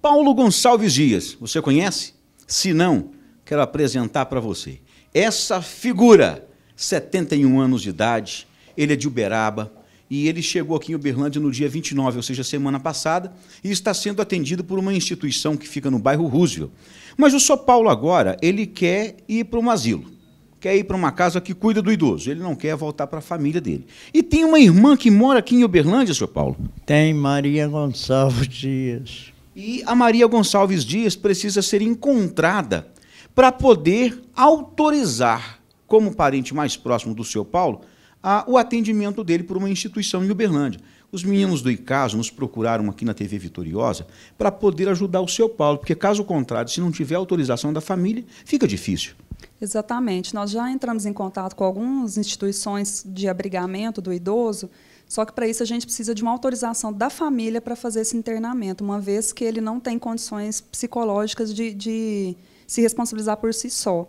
Paulo Gonçalves Dias, você conhece? Se não, quero apresentar para você. Essa figura, 71 anos de idade, ele é de Uberaba e ele chegou aqui em Uberlândia no dia 29, ou seja, semana passada, e está sendo atendido por uma instituição que fica no bairro Roosevelt. Mas o São Paulo agora, ele quer ir para um asilo quer ir para uma casa que cuida do idoso, ele não quer voltar para a família dele. E tem uma irmã que mora aqui em Uberlândia, senhor Paulo? Tem, Maria Gonçalves Dias. E a Maria Gonçalves Dias precisa ser encontrada para poder autorizar, como parente mais próximo do seu Paulo, a, o atendimento dele por uma instituição em Uberlândia. Os meninos do ICASO nos procuraram aqui na TV Vitoriosa para poder ajudar o seu Paulo, porque caso contrário, se não tiver autorização da família, fica difícil. Exatamente. Nós já entramos em contato com algumas instituições de abrigamento do idoso só que para isso a gente precisa de uma autorização da família para fazer esse internamento, uma vez que ele não tem condições psicológicas de, de se responsabilizar por si só.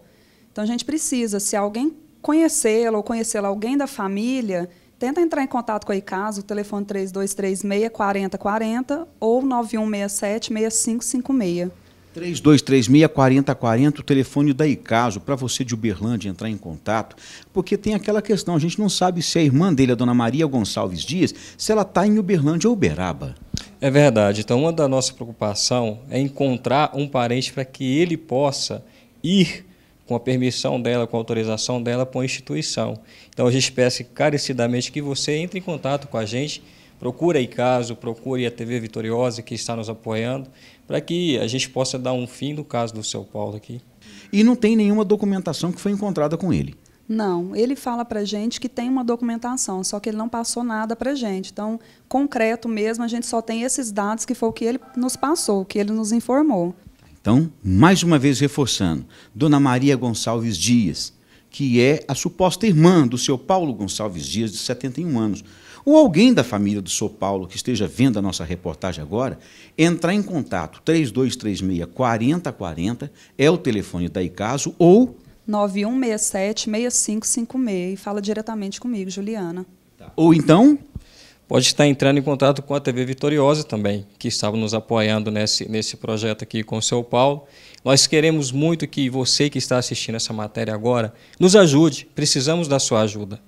Então a gente precisa, se alguém conhecê la ou conhecê-la alguém da família, tenta entrar em contato com a ICASA, o telefone 3236 4040 ou 9167 6556. 3236 4040, o telefone da Icaso, para você de Uberlândia entrar em contato, porque tem aquela questão, a gente não sabe se a irmã dele, a dona Maria Gonçalves Dias, se ela está em Uberlândia ou Uberaba. É verdade. Então, uma da nossa preocupação é encontrar um parente para que ele possa ir com a permissão dela, com a autorização dela, para a instituição. Então, a gente peça encarecidamente que você entre em contato com a gente procure a ICASO, procure a TV Vitoriosa, que está nos apoiando, para que a gente possa dar um fim no caso do seu Paulo aqui. E não tem nenhuma documentação que foi encontrada com ele? Não, ele fala para gente que tem uma documentação, só que ele não passou nada para gente. Então, concreto mesmo, a gente só tem esses dados que foi o que ele nos passou, o que ele nos informou. Então, mais uma vez reforçando, Dona Maria Gonçalves Dias, que é a suposta irmã do seu Paulo Gonçalves Dias, de 71 anos. Ou alguém da família do seu Paulo que esteja vendo a nossa reportagem agora, entrar em contato 3236 4040 é o telefone da Icaso ou 9167 6556 e fala diretamente comigo, Juliana. Tá. Ou então pode estar entrando em contato com a TV Vitoriosa também, que estava nos apoiando nesse, nesse projeto aqui com o seu Paulo. Nós queremos muito que você que está assistindo essa matéria agora nos ajude, precisamos da sua ajuda.